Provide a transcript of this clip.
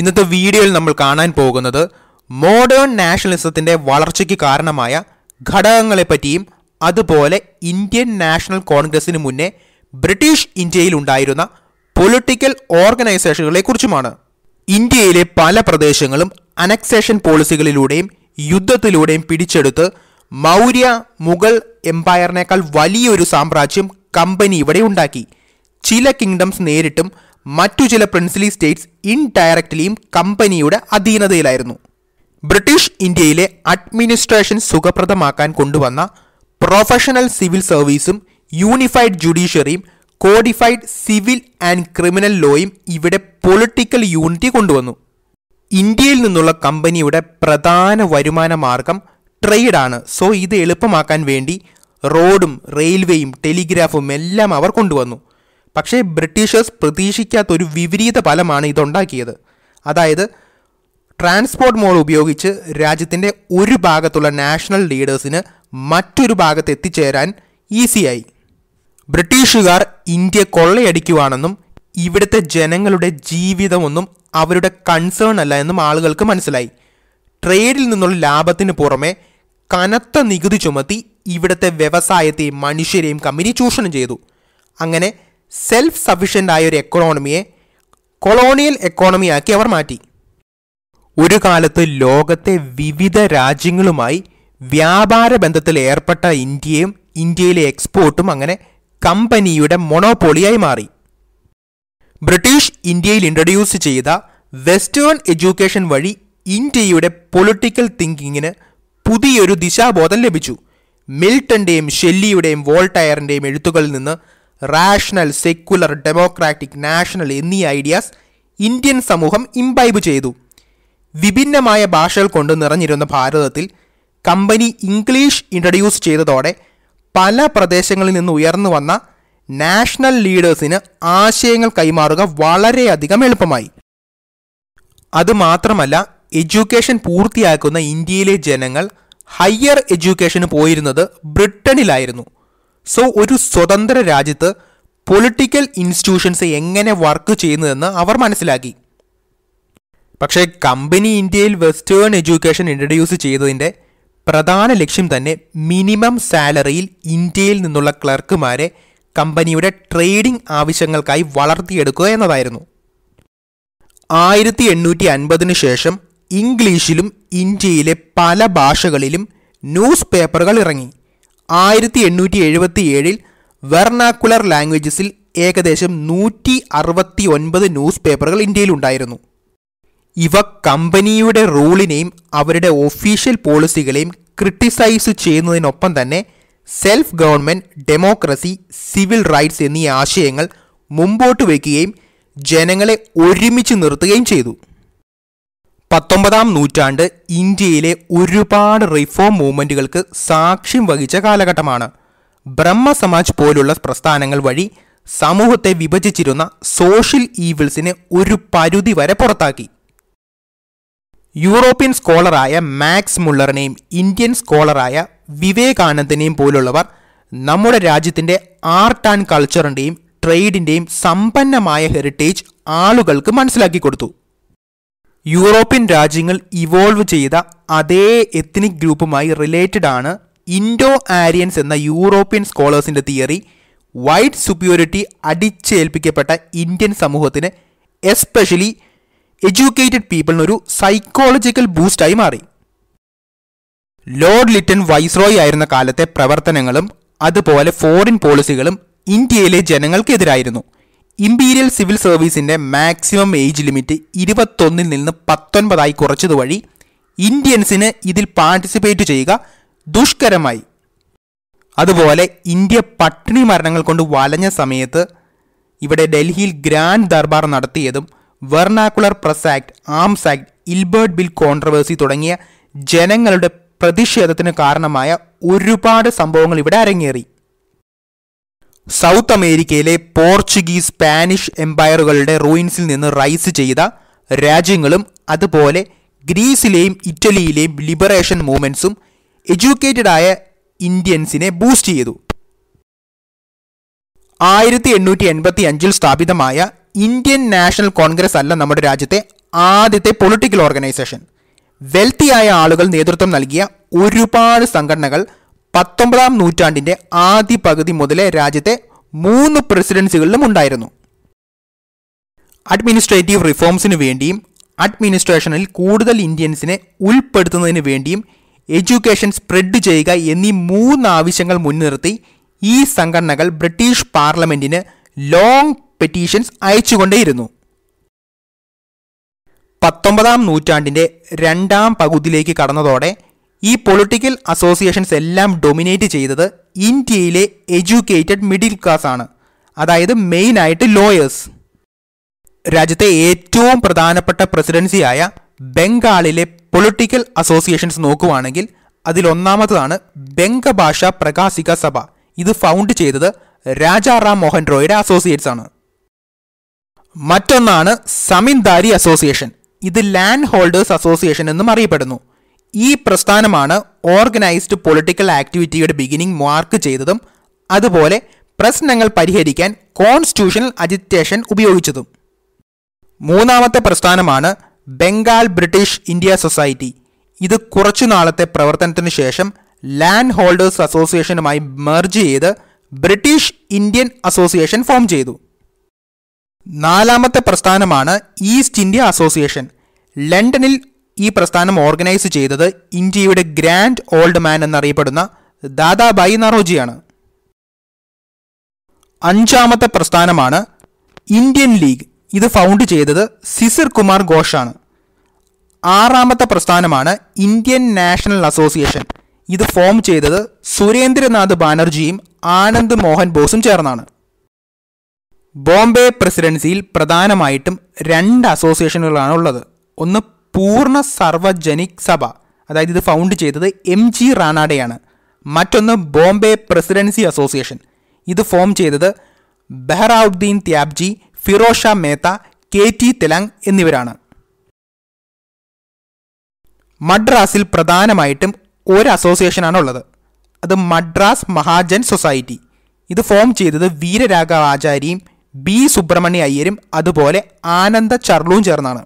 ഇന്നത്തെ വീഡിയോയിൽ നമ്മൾ കാണാൻ പോകുന്നത് മോഡേൺ നാഷണലിസത്തിൻ്റെ വളർച്ചയ്ക്ക് കാരണമായ ഘടകങ്ങളെപ്പറ്റിയും അതുപോലെ ഇന്ത്യൻ നാഷണൽ കോൺഗ്രസിന് മുന്നേ ബ്രിട്ടീഷ് ഇന്ത്യയിൽ ഉണ്ടായിരുന്ന പൊളിറ്റിക്കൽ ഓർഗനൈസേഷനുകളെ കുറിച്ചുമാണ് ഇന്ത്യയിലെ പല പ്രദേശങ്ങളും അനക്സേഷൻ പോളിസികളിലൂടെയും യുദ്ധത്തിലൂടെയും പിടിച്ചെടുത്ത് മൗര്യ മുഗൾ എംപയറിനേക്കാൾ വലിയൊരു സാമ്രാജ്യം കമ്പനി ഇവിടെ ഉണ്ടാക്കി ചില കിങ്ഡംസ് നേരിട്ടും മറ്റു ചില പ്രിൻസിലി സ്റ്റേറ്റ്സ് ഇൻഡയറക്റ്റ്ലിയും കമ്പനിയുടെ അധീനതയിലായിരുന്നു ബ്രിട്ടീഷ് ഇന്ത്യയിലെ അഡ്മിനിസ്ട്രേഷൻ സുഖപ്രദമാക്കാൻ കൊണ്ടുവന്ന പ്രൊഫഷണൽ സിവിൽ സർവീസും യൂണിഫൈഡ് ജുഡീഷ്യറിയും കോഡിഫൈഡ് സിവിൽ ആൻഡ് ക്രിമിനൽ ലോയും ഇവിടെ പൊളിറ്റിക്കൽ യൂണിറ്റി കൊണ്ടുവന്നു ഇന്ത്യയിൽ നിന്നുള്ള കമ്പനിയുടെ പ്രധാന വരുമാന മാർഗം ട്രെയ്ഡാണ് സോ ഇത് എളുപ്പമാക്കാൻ വേണ്ടി റോഡും റെയിൽവേയും ടെലിഗ്രാഫും എല്ലാം അവർ കൊണ്ടുവന്നു പക്ഷേ ബ്രിട്ടീഷേഴ്സ് പ്രതീക്ഷിക്കാത്ത ഒരു വിപരീത ഫലമാണ് ഇതുണ്ടാക്കിയത് അതായത് ട്രാൻസ്പോർട്ട് മോഡ് ഉപയോഗിച്ച് രാജ്യത്തിൻ്റെ ഒരു ഭാഗത്തുള്ള നാഷണൽ ലീഡേഴ്സിന് മറ്റൊരു ഭാഗത്ത് എത്തിച്ചേരാൻ ഈസിയായി ബ്രിട്ടീഷുകാർ ഇന്ത്യ കൊള്ളയടിക്കുവാണെന്നും ഇവിടുത്തെ ജനങ്ങളുടെ ജീവിതമൊന്നും അവരുടെ കൺസേൺ അല്ല എന്നും ആളുകൾക്ക് മനസ്സിലായി ട്രേഡിൽ നിന്നുള്ള ലാഭത്തിന് പുറമെ കനത്ത നികുതി ചുമത്തി ഇവിടുത്തെ വ്യവസായത്തെയും മനുഷ്യരെയും കമ്പനി ചൂഷണം ചെയ്തു അങ്ങനെ സെൽഫ് സഫിഷ്യൻ്റ് ആയ ഒരു എക്കോണമിയെ കൊളോണിയൽ എക്കോണമിയാക്കി അവർ മാറ്റി ഒരു കാലത്ത് ലോകത്തെ വിവിധ രാജ്യങ്ങളുമായി വ്യാപാര ബന്ധത്തിൽ ഏർപ്പെട്ട ഇന്ത്യയും ഇന്ത്യയിലെ എക്സ്പോർട്ടും അങ്ങനെ കമ്പനിയുടെ മൊണോപോളിയായി മാറി ബ്രിട്ടീഷ് ഇന്ത്യയിൽ ഇൻട്രൊഡ്യൂസ് ചെയ്ത വെസ്റ്റേൺ എഡ്യൂക്കേഷൻ വഴി ഇന്ത്യയുടെ പൊളിറ്റിക്കൽ തിങ്കിങ്ങിന് പുതിയൊരു ദിശാബോധം ലഭിച്ചു മിൽട്ടൻ്റെയും ഷെല്ലിയുടെയും വോൾട്ടയറിൻ്റെയും എഴുത്തുകളിൽ നിന്ന് റാഷണൽ സെക്യുലർ ഡെമോക്രാറ്റിക് നാഷണൽ എന്നീ ഐഡിയാസ് ഇന്ത്യൻ സമൂഹം ഇംബൈബ് ചെയ്തു വിഭിന്നമായ ഭാഷകൾ കൊണ്ട് നിറഞ്ഞിരുന്ന ഭാരതത്തിൽ കമ്പനി ഇംഗ്ലീഷ് ഇൻട്രൊഡ്യൂസ് ചെയ്തതോടെ പല പ്രദേശങ്ങളിൽ നിന്ന് ഉയർന്നു വന്ന നാഷണൽ ലീഡേഴ്സിന് ആശയങ്ങൾ കൈമാറുക വളരെയധികം എളുപ്പമായി അതുമാത്രമല്ല എഡ്യൂക്കേഷൻ പൂർത്തിയാക്കുന്ന ഇന്ത്യയിലെ ജനങ്ങൾ ഹയർ എഡ്യൂക്കേഷന് പോയിരുന്നത് ബ്രിട്ടനിലായിരുന്നു സോ ഒരു സ്വതന്ത്ര രാജ്യത്ത് പൊളിറ്റിക്കൽ ഇൻസ്റ്റിറ്റ്യൂഷൻസ് എങ്ങനെ വർക്ക് ചെയ്യുന്നതെന്ന് അവർ മനസ്സിലാക്കി പക്ഷേ കമ്പനി ഇന്ത്യയിൽ വെസ്റ്റേൺ എഡ്യൂക്കേഷൻ ഇൻട്രൊഡ്യൂസ് ചെയ്തതിൻ്റെ പ്രധാന ലക്ഷ്യം തന്നെ മിനിമം സാലറിയിൽ ഇന്ത്യയിൽ നിന്നുള്ള ക്ലർക്കുമാരെ കമ്പനിയുടെ ട്രേഡിംഗ് ആവശ്യങ്ങൾക്കായി വളർത്തിയെടുക്കുക എന്നതായിരുന്നു ആയിരത്തി എണ്ണൂറ്റി അൻപതിനു ശേഷം ഇംഗ്ലീഷിലും ഇന്ത്യയിലെ പല ഭാഷകളിലും ന്യൂസ് പേപ്പറുകൾ ഇറങ്ങി ആയിരത്തി എണ്ണൂറ്റി എഴുപത്തി ഏഴിൽ വെർണാക്കുലർ ലാംഗ്വേജസിൽ ഏകദേശം നൂറ്റി അറുപത്തി ഒൻപത് ന്യൂസ് പേപ്പറുകൾ ഇന്ത്യയിലുണ്ടായിരുന്നു ഇവ കമ്പനിയുടെ റൂളിനെയും അവരുടെ ഒഫീഷ്യൽ പോളിസികളെയും ക്രിട്ടിസൈസ് ചെയ്യുന്നതിനൊപ്പം തന്നെ self government democracy civil rights എന്നീ ആശയങ്ങൾ മുമ്പോട്ട് വയ്ക്കുകയും ജനങ്ങളെ ഒരുമിച്ച് നിർത്തുകയും ചെയ്തു പത്തൊമ്പതാം നൂറ്റാണ്ട് ഇന്ത്യയിലെ ഒരുപാട് റിഫോം മൂവ്മെൻറ്റുകൾക്ക് സാക്ഷ്യം വഹിച്ച കാലഘട്ടമാണ് ബ്രഹ്മസമാജ് പോലുള്ള പ്രസ്ഥാനങ്ങൾ വഴി സമൂഹത്തെ വിഭജിച്ചിരുന്ന സോഷ്യൽ ഈവിൾസിനെ ഒരു പരിധി വരെ പുറത്താക്കി യൂറോപ്യൻ സ്കോളറായ മാക്സ് മുള്ളറിനെയും ഇന്ത്യൻ സ്കോളറായ വിവേകാനന്ദനെയും പോലുള്ളവർ നമ്മുടെ രാജ്യത്തിൻ്റെ ആർട്ട് ആൻഡ് കൾച്ചറിൻ്റെയും ട്രേഡിൻ്റെയും സമ്പന്നമായ ഹെറിറ്റേജ് ആളുകൾക്ക് മനസ്സിലാക്കി കൊടുത്തു യൂറോപ്യൻ രാജ്യങ്ങൾ ഇവോൾവ് ചെയ്ത അതേ എത്നിക് ഗ്രൂപ്പുമായി റിലേറ്റഡ് ആണ് ഇൻഡോ ആര്യൻസ് എന്ന യൂറോപ്യൻ സ്കോളേഴ്സിൻ്റെ തിയറി വൈറ്റ് സുപ്യൂരിറ്റി അടിച്ചേൽപ്പിക്കപ്പെട്ട ഇന്ത്യൻ സമൂഹത്തിന് എസ്പെഷ്യലി എഡ്യൂക്കേറ്റഡ് പീപ്പിളിനൊരു സൈക്കോളജിക്കൽ ബൂസ്റ്റായി മാറി ലോർഡ് ലിറ്റൺ വൈസ്രോയ് ആയിരുന്ന കാലത്തെ പ്രവർത്തനങ്ങളും അതുപോലെ ഫോറിൻ പോളിസികളും ഇന്ത്യയിലെ ജനങ്ങൾക്കെതിരായിരുന്നു ഇമ്പീരിയൽ സിവിൽ സർവീസിൻ്റെ മാക്സിമം ഏജ് ലിമിറ്റ് ഇരുപത്തൊന്നിൽ നിന്ന് പത്തൊൻപതായി കുറച്ചത് വഴി ഇന്ത്യൻസിന് ഇതിൽ പാർട്ടിസിപ്പേറ്റ് ചെയ്യുക ദുഷ്കരമായി അതുപോലെ ഇന്ത്യ പട്ടിണി മരണങ്ങൾ കൊണ്ട് വലഞ്ഞ സമയത്ത് ഇവിടെ ഡൽഹിയിൽ ഗ്രാൻഡ് ദർബാർ നടത്തിയതും vernacular press act arms act Ilbert bill controversy തുടങ്ങിയ ജനങ്ങളുടെ പ്രതിഷേധത്തിന് കാരണമായ ഒരുപാട് സംഭവങ്ങൾ ഇവിടെ അരങ്ങേറി സൗത്ത് അമേരിക്കയിലെ പോർച്ചുഗീസ് സ്പാനിഷ് എംപയറുകളുടെ റൂയിൻസിൽ നിന്ന് റൈസ് ചെയ്ത രാജ്യങ്ങളും അതുപോലെ ഗ്രീസിലെയും ഇറ്റലിയിലെയും ലിബറേഷൻ മൂവ്മെൻസും എഡ്യൂക്കേറ്റഡ് ആയ ഇന്ത്യൻസിനെ ബൂസ്റ്റ് ചെയ്തു ആയിരത്തി എണ്ണൂറ്റി എൺപത്തി അഞ്ചിൽ സ്ഥാപിതമായ ഇന്ത്യൻ നാഷണൽ കോൺഗ്രസ് അല്ല നമ്മുടെ രാജ്യത്തെ ആദ്യത്തെ പൊളിറ്റിക്കൽ ഓർഗനൈസേഷൻ വെൽത്തിയായ ആളുകൾ നേതൃത്വം നൽകിയ ഒരുപാട് സംഘടനകൾ പത്തൊമ്പതാം നൂറ്റാണ്ടിൻ്റെ ആദ്യ പകുതി മുതലേ രാജ്യത്തെ മൂന്ന് പ്രസിഡൻസികളിലും ഉണ്ടായിരുന്നു അഡ്മിനിസ്ട്രേറ്റീവ് റിഫോംസിന് വേണ്ടിയും അഡ്മിനിസ്ട്രേഷനിൽ കൂടുതൽ ഇന്ത്യൻസിനെ ഉൾപ്പെടുത്തുന്നതിന് വേണ്ടിയും എഡ്യൂക്കേഷൻ സ്പ്രെഡ് ചെയ്യുക എന്നീ മൂന്ന് ആവശ്യങ്ങൾ മുൻനിർത്തി ഈ സംഘടനകൾ ബ്രിട്ടീഷ് പാർലമെൻറ്റിന് ലോങ് പെറ്റീഷൻസ് അയച്ചുകൊണ്ടേയിരുന്നു പത്തൊമ്പതാം നൂറ്റാണ്ടിൻ്റെ രണ്ടാം പകുതിയിലേക്ക് കടന്നതോടെ ഈ പൊളിറ്റിക്കൽ അസോസിയേഷൻസ് എല്ലാം ഡൊമിനേറ്റ് ചെയ്തത് ഇന്ത്യയിലെ എഡ്യൂക്കേറ്റഡ് മിഡിൽ ക്ലാസ് ആണ് അതായത് മെയിൻ ആയിട്ട് ലോയേഴ്സ് രാജ്യത്തെ ഏറ്റവും പ്രധാനപ്പെട്ട പ്രസിഡൻസിയായ ബംഗാളിലെ പൊളിറ്റിക്കൽ അസോസിയേഷൻസ് നോക്കുവാണെങ്കിൽ അതിലൊന്നാമതാണ് ബംഗഭാഷ പ്രകാശിക സഭ ഇത് ഫൗണ്ട് ചെയ്തത് രാജാ റാം മോഹൻ റോയുടെ അസോസിയേറ്റ്സ് ആണ് മറ്റൊന്നാണ് സമിന്ദാരി അസോസിയേഷൻ ഇത് ലാൻഡ് ഹോൾഡേഴ്സ് അസോസിയേഷൻ എന്നും അറിയപ്പെടുന്നു ഈ പ്രസ്ഥാനമാണ് ഓർഗനൈസ്ഡ് പൊളിറ്റിക്കൽ ആക്ടിവിറ്റിയുടെ ബിഗിനിങ് മാർക്ക് ചെയ്തതും അതുപോലെ പ്രശ്നങ്ങൾ പരിഹരിക്കാൻ കോൺസ്റ്റിറ്റ്യൂഷണൽ അജിറ്റേഷൻ ഉപയോഗിച്ചതും മൂന്നാമത്തെ പ്രസ്ഥാനമാണ് ബംഗാൾ ബ്രിട്ടീഷ് ഇന്ത്യ സൊസൈറ്റി ഇത് കുറച്ചു നാളത്തെ പ്രവർത്തനത്തിന് ശേഷം ലാൻഡ് ഹോൾഡേഴ്സ് അസോസിയേഷനുമായി മെർജ് ചെയ്ത് ബ്രിട്ടീഷ് ഇന്ത്യൻ അസോസിയേഷൻ ഫോം ചെയ്തു നാലാമത്തെ പ്രസ്ഥാനമാണ് ഈസ്റ്റ് ഇന്ത്യ അസോസിയേഷൻ ലണ്ടനിൽ ഈ പ്രസ്ഥാനം ഓർഗനൈസ് ചെയ്തത് ഇന്ത്യയുടെ ഗ്രാൻഡ് ഓൾഡ് മാൻ എന്നറിയപ്പെടുന്ന ദാദാബായി നറോജിയാണ് അഞ്ചാമത്തെ പ്രസ്ഥാനമാണ് ഇന്ത്യൻ ലീഗ് ഇത് ഫൗണ്ട് ചെയ്തത് സിസിർ കുമാർ ഘോഷാണ് ആറാമത്തെ പ്രസ്ഥാനമാണ് ഇന്ത്യൻ നാഷണൽ അസോസിയേഷൻ ഇത് ഫോം ചെയ്തത് സുരേന്ദ്രനാഥ് ബാനർജിയും ആനന്ദ് മോഹൻ ബോസും ചേർന്നാണ് ബോംബെ പ്രസിഡൻസിയിൽ പ്രധാനമായിട്ടും രണ്ട് അസോസിയേഷനുകളാണ് ഉള്ളത് ഒന്ന് പൂർണ്ണ സർവജനിക് സഭ അതായത് ഇത് ഫൗണ്ട് ചെയ്തത് എം ജി റാണാഡയാണ് മറ്റൊന്ന് ബോംബെ പ്രസിഡൻസി അസോസിയേഷൻ ഇത് ഫോം ചെയ്തത് ബെഹ്റൌദ്ദീൻ ത്യാബ്ജി ഫിറോഷ മേത്ത കെ ടി തെലങ് എന്നിവരാണ് മദ്രാസിൽ പ്രധാനമായിട്ടും ഒരു അസോസിയേഷനാണ് ഉള്ളത് അത് മദ്രാസ് മഹാജൻ സൊസൈറ്റി ഇത് ഫോം ചെയ്തത് വീരരാഘവ ആചാര്യയും ബി സുബ്രഹ്മണ്യ അയ്യരും അതുപോലെ ആനന്ദ ചർളുവും ചേർന്നാണ്